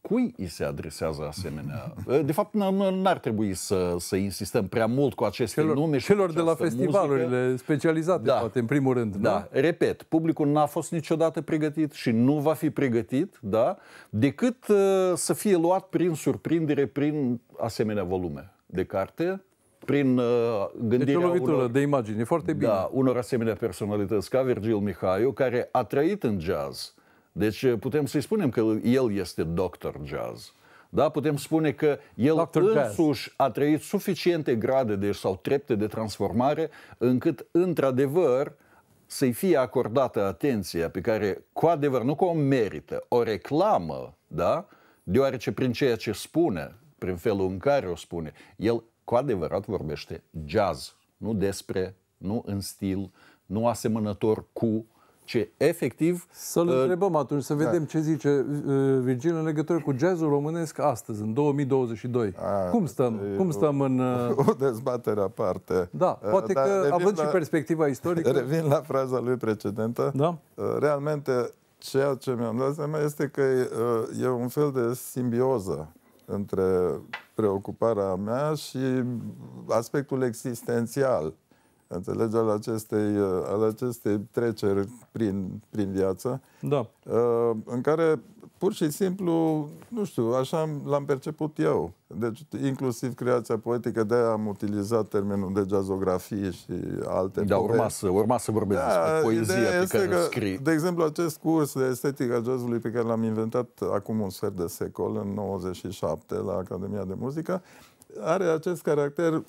Cui îi se adresează asemenea? Eh, de fapt, nu ar trebui să, să insistăm prea mult cu aceste celor, nume. Și celor de la festivalurile muzică. specializate, da, poate, în primul rând. Da, Nu? repet, publicul n-a fost niciodată pregătit și nu va fi pregătit, da, decât uh, să fie luat prin surprindere, prin asemenea volume de carte, prin uh, gândirea deci o lovitură unor, de imagine, foarte da, bine. Da, unor asemenea personalități ca Virgil Mihaiu, care a trăit în jazz, uh, deci eh, putem să-i spunem că el este doctor jazz. Da? Putem spune că el Dr. însuși a trăit suficiente grade de, sau trepte de transformare încât, într-adevăr, să-i fie acordată atenția pe care, cu adevăr nu că o merită, o reclamă, da? deoarece prin ceea ce spune, prin felul în care o spune, el cu adevărat vorbește jazz, nu despre, nu în stil, nu asemănător cu ce efectiv... Să-l uh, întrebăm atunci, să vedem da. ce zice uh, Virgil în legătură cu jazzul românesc astăzi, în 2022. A, cum stăm? E, cum stăm în... [laughs] Uh... O dezbatere aparte. Da, uh, poate uh, că, având la, și perspectiva istorică... Revin la fraza lui precedentă. Da? Uh, realmente, ceea ce mi-am dat seama este că uh, e un fel de simbioză între preocuparea mea și aspectul existențial înțelegi, al acestei, uh, al acestei treceri prin, prin viață, da. Uh, în care pur și simplu, nu știu, așa l-am perceput eu. Deci, inclusiv creația poetică, de am utilizat termenul de jazografie și alte Da, urma să, urma să vorbesc da, despre poezia pe care că, scrii. De exemplu, acest curs de estetică a jazzului pe care l-am inventat acum un sfert de secol, în 97, la Academia de Muzică, are acest caracter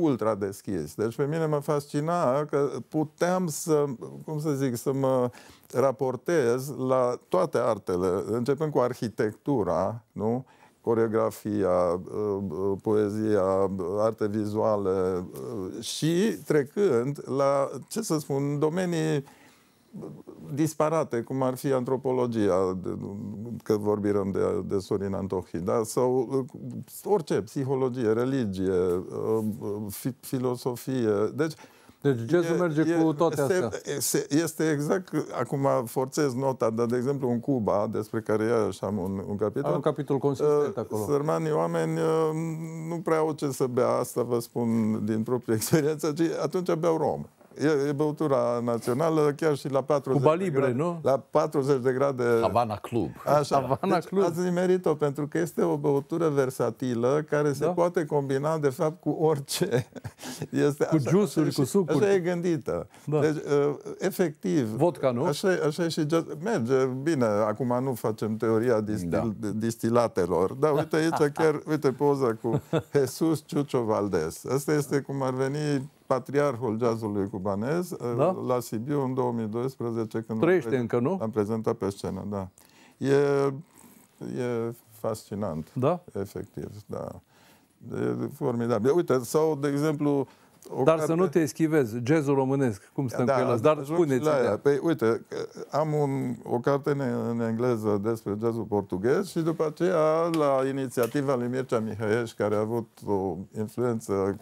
ultra deschis. Deci pe mine mă fascina că puteam să, cum să zic, să mă raportez la toate artele, începând cu arhitectura, nu? coreografia, uh, uh, poezia, arte vizuale uh, și trecând la, ce să spun, domenii disparate, cum ar fi antropologia, că vorbim de, de Sorin Antohi, da? sau uh, orice, psihologie, religie, uh, uh, fi, filosofie. Deci, deci jazzul merge e, cu toate astea. Se, este exact, acum forțez nota, dar de exemplu în Cuba, despre care ia așa un, un capitol. Are un capitol consistent uh, acolo. Sărmanii oameni uh, nu prea au ce să bea, asta vă spun din proprie experiență, ci atunci beau rom. E, e băutura națională, chiar și la 40 Cuba Libre, de grade, nu? La 40 de grade. Havana Club. Așa. Havana deci Club. ați nimerit-o, pentru că este o băutură versatilă care se da? poate combina, de fapt, cu orice. [laughs] Este cu jusuri, cu sucuri. Așa e gândită. Da. Deci, uh, efectiv. Vodka, nu? Așa, așa e și... Merge bine. Acum nu facem teoria distil, da. distilatelor. Dar uite aici [laughs] chiar, uite poza cu Jesus Ciucio Valdez. Asta este cum ar veni patriarhul jazzului cubanez da? Uh, la Sibiu în 2012 când Trăiește încă, nu? am prezentat pe scenă, da. E, e fascinant, da? efectiv, da. E formidabil. Uite, sau, de exemplu, o Dar carte... să nu te eschivezi, jazzul românesc, cum stăm da, cu el dar spuneți la ea. Păi uite, am un, o carte în, în engleză despre jazzul portughez și după aceea, la inițiativa lui Mircea Mihăieș, care a avut o influență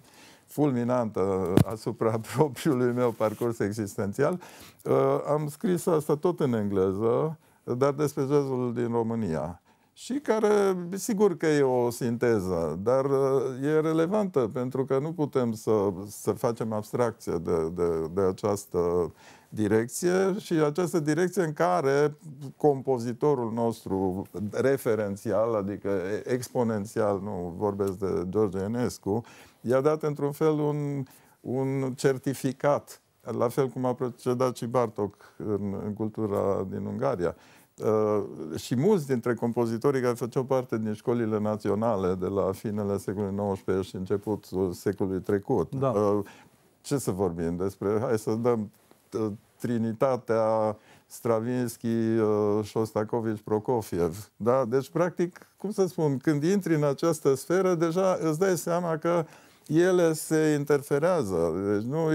fulminantă asupra [laughs] propriului meu parcurs existențial. Uh, am scris asta tot în engleză, dar despre jazzul din România și care, sigur că e o sinteză, dar uh, e relevantă pentru că nu putem să, să facem abstracție de, de, de această direcție și această direcție în care compozitorul nostru referențial, adică exponențial, nu vorbesc de George Enescu, uh, i-a dat într-un fel un, un certificat, la fel cum a procedat și Bartok în, în cultura din Ungaria. Uh, și mulți dintre compozitorii care făceau parte din școlile naționale de la finele secolului XIX și începutul uh, secolului trecut. Da. Uh, ce să vorbim despre? Hai să dăm uh, Trinitatea Stravinsky, uh, Shostakovich, Prokofiev. Da? Deci, practic, cum să spun, când intri în această sferă, deja îți dai seama că uh, ele se interferează. Deci nu,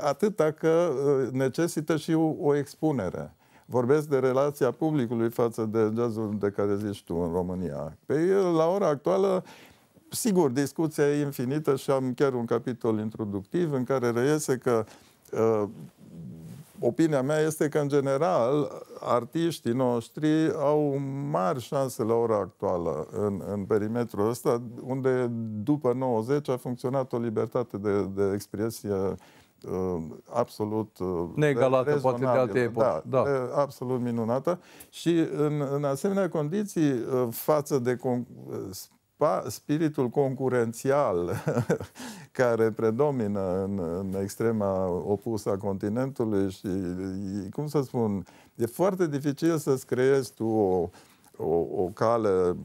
atâta că necesită și o expunere. Vorbesc de relația publicului față de jazzul de care zici tu în România. Pe el, la ora actuală, sigur, discuția e infinită și am chiar un capitol introductiv în care reiese că uh, opinia mea este că, în general, artiștii noștri au mari șanse la ora actuală în, în perimetrul ăsta, unde după 90 a funcționat o libertate de, de expresie uh, absolut uh, neegalată, poate de alte epoci. Da, da. De, absolut minunată. Și în, în asemenea condiții, uh, față de spiritul concurențial [laughs] care predomină în, în extrema opusă a continentului și, cum să spun, e foarte dificil să-ți creezi tu o, o, o cale.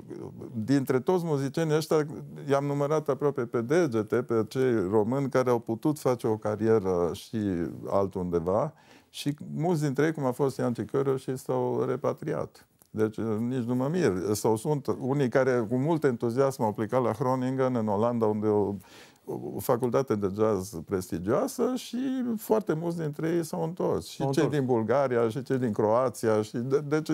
Dintre toți muzicienii ăștia, i-am numărat aproape pe degete pe cei români care au putut face o carieră și altundeva și mulți dintre ei, cum a fost Ian Cără, și s-au repatriat. Deci eh, nici nu mă mir. Sau sunt unii care cu mult entuziasm au plecat la Groningen, în Olanda, unde o, o facultate de jazz prestigioasă și foarte mulți dintre ei s-au întors. Și întors. cei din Bulgaria, și cei din Croația, și de, deci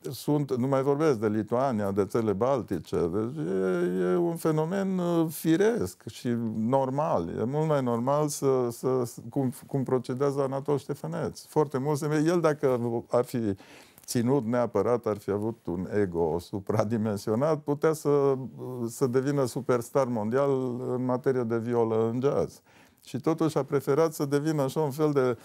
sunt, nu mai vorbesc de Lituania, de țările baltice, deci e, e un fenomen eh, firesc și normal. E mult mai normal să, să cum, cum procedează Anatol Ștefăneț. Foarte mult, el dacă ar fi ținut neapărat, ar fi avut un ego supradimensionat, putea să, să devină superstar mondial în materie de violă în jazz. Și totuși a preferat să devină așa un fel de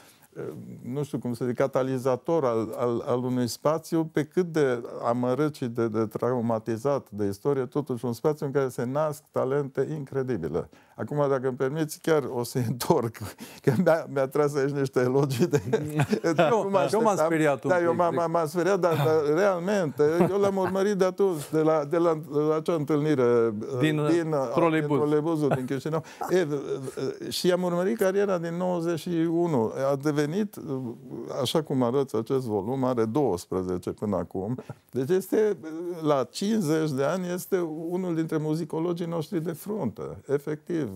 nu știu cum să zic, catalizator al, al, al unui spațiu, pe cât de amărât și de, de traumatizat de istorie, totuși un spațiu în care se nasc talente incredibile. Acum, dacă îmi permiți, chiar o să întorc, că mi-a, mi tras aici niște elogii de... nu, [laughs] eu m-am speriat. Da, eu m-am, m speriat, dar, dar realmente, eu l-am urmărit de atunci, de la, de la, de la acea întâlnire uh, din, uh, din uh, troleibuz. din troleibuzul din Chișinău. E, și am urmărit cariera din 91. A devenit venit, așa cum arăți acest volum, are 12 până acum. Deci este, la 50 de ani, este unul dintre muzicologii noștri de frunte, efectiv.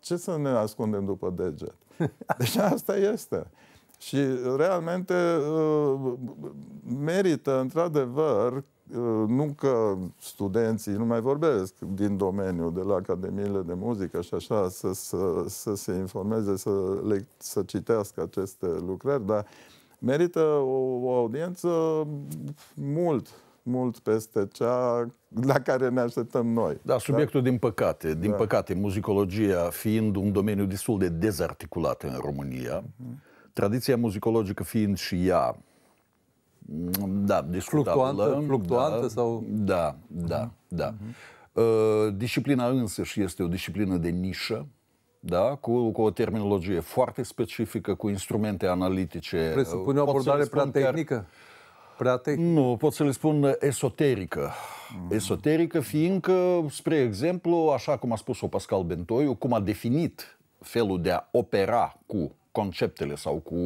Ce să ne ascundem după deget? Deci asta este. Și realmente uh, merită, într-adevăr, Uh, nu că studenții, nu mai vorbesc din domeniu, de la academiile de muzică și așa, să, să, să se informeze, să, le, să citească aceste lucrări, dar merită o, o audiență mult, mult peste cea la care ne așteptăm noi. Da, da? subiectul, da? din păcate, din da. păcate, muzicologia fiind un domeniu destul de dezarticulat în România, mm-hmm. tradiția muzicologică fiind și ea da, discutabilă. Da. Fluctuantă, fluctuantă da, sau... Da, da, uh-huh. da. Mhm. uh Disciplina însăși este o disciplină de nișă, da? cu, cu o terminologie foarte specifică, cu instrumente analitice. Presupune uh, o abordare prea tehnică? Prea tehnic. Nu, pot să le spun esoterică. Mm. Esoterică fiindcă, spre exemplu, așa cum a spus-o Pascal Bentoiu, cum a definit felul de a opera cu conceptele sau cu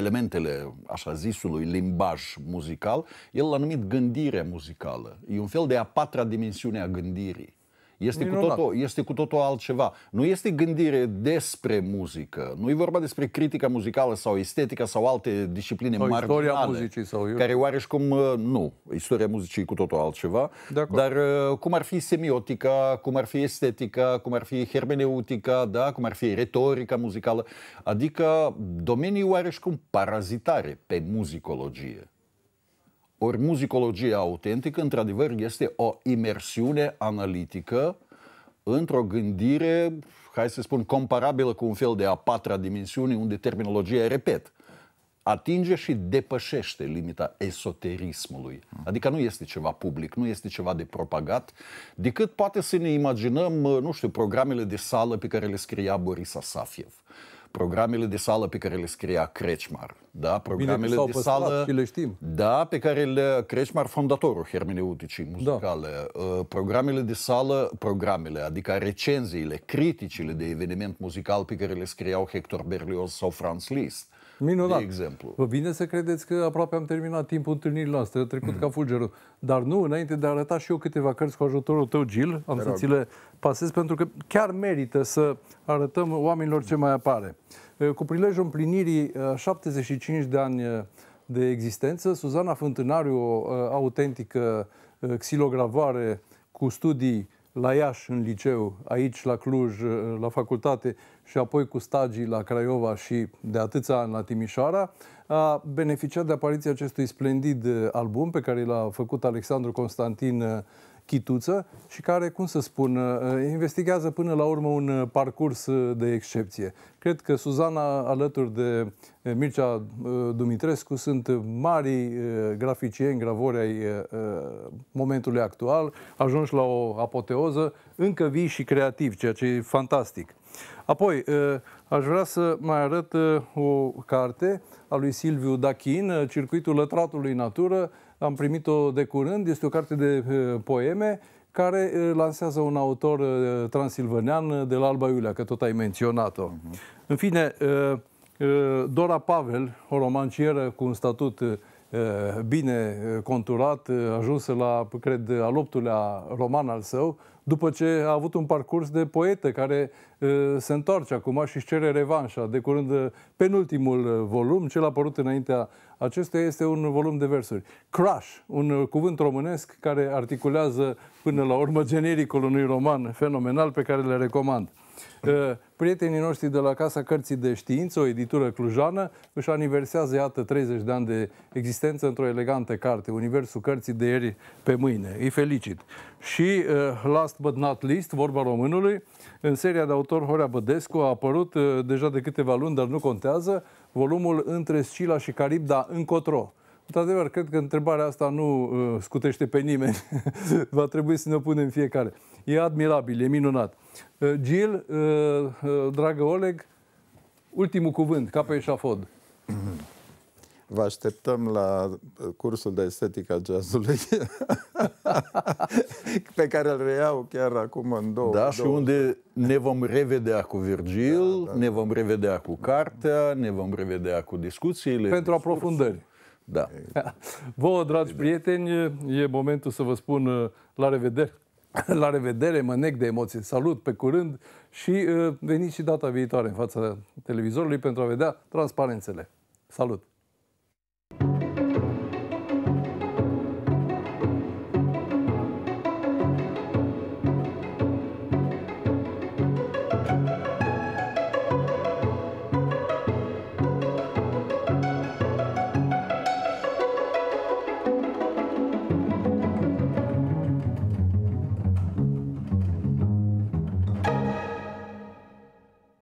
elementele, așa zisului, limbaj muzical, el l-a numit gândire muzicală. E un fel de a patra dimensiune a gândirii. Este cu, totul, este cu totul altceva. Nu este gândire despre muzică. Nu e vorba despre critica muzicală sau estetica sau alte discipline sau marginale. istoria muzicii sau eu. Care oareși cum, uh, nu, istoria muzicii e cu totul altceva. Dar uh, cum ar fi semiotica, cum ar fi estetica, cum ar fi hermeneutica, da? cum ar fi retorica muzicală. Adică domenii oareși cum parazitare pe muzicologie. Ori muzicologia autentică, într-adevăr, este o imersiune analitică într-o gândire, hai să spun, comparabilă cu un fel de a patra dimensiune, unde terminologia, repet, atinge și depășește limita esoterismului. Adică nu este ceva public, nu este ceva de propagat, decât poate să ne imaginăm, nu știu, programele de sală pe care le scria Boris Asafiev programele de sală pe care le scria Creciumar, da? Programele Bine de sală și le știm. Da, pe care le Creciumar, fondatorul hermeneuticii da. muzicale, da. programele de sală, programele, adică recenziile, criticile de eveniment muzical pe care le scriau Hector Berlioz sau Franz Liszt Minunat. de exemplu. Vă vine să credeți că aproape am terminat timpul întâlnirii noastre, a trecut mm. ca fulgerul. Dar nu, înainte de a arăta și eu câteva cărți cu ajutorul tău, Gil, am să ți le pasez, pentru că chiar merită să arătăm oamenilor ce mai apare. Cu prilejul împlinirii 75 de ani de existență, Suzana Fântânariu, o autentică xilogravare cu studii la Iași, în liceu, aici, la Cluj, la facultate și apoi cu stagii la Craiova și de atâția ani la Timișoara, a beneficiat de apariția acestui splendid album pe care l-a făcut Alexandru Constantin chituță și care, cum să spun, uh, investigează până la urmă un uh, parcurs uh, de excepție. Cred că Suzana, alături de Mircea Dumitrescu, sunt mari graficieni, gravori ai momentului actual, ajungi la o apoteoză, încă vii și creativ, ceea ce e fantastic. Apoi, aș vrea să mai arăt o carte a lui Silviu Dachin, Circuitul Lătratului Natură, am primit-o de curând, este o carte de eh, poeme care eh, lansează un autor eh, transilvanean de la Alba Iulia, că tot ai menționat-o. Uh-huh. În fine, Dora Pavel, o romancieră cu un statut bine conturat, ajunsă la, cred, al optulea roman al său, după ce a avut un parcurs de poetă care se întoarce acum și își cere revanșa. De curând, penultimul volum, cel apărut înaintea acesta este un volum de versuri. Crash, un uh, cuvânt românesc care articulează până la urmă genericul unui roman fenomenal pe care le recomand. Uh, prietenii noștri de la Casa Cărții de Știință, o editură clujană, își aniversează, iată, 30 de ani de existență într-o elegantă carte, Universul Cărții de ieri pe mâine. Îi felicit. Și, uh, last but not least, vorba românului, în seria de autor Horea Bădescu a apărut deja de câteva luni, dar nu contează, volumul între Scila și Carib, încotro. Într-adevăr, cred că întrebarea asta nu uh, scutește pe nimeni. [laughs] Va trebui să ne punem fiecare. E admirabil, e minunat. Uh, Gil, uh, uh, dragă Oleg, ultimul cuvânt, ca pe eșafod. Mhm. Vă așteptăm la uh, cursul de estetică a jazzului, [laughs] pe care îl reiau chiar acum în două. Da, două. și unde ne vom revedea cu Virgil, da, da. ne vom revedea cu cartea, ne vom revedea cu discuțiile. Pentru discurs. aprofundări. Da. [laughs] Vouă, dragi prieteni, e momentul să vă spun uh, la revedere. [laughs] La revedere, mă nec de emoții. Salut, pe curând și uh, veniți și data viitoare în fața televizorului pentru a vedea transparențele. Salut!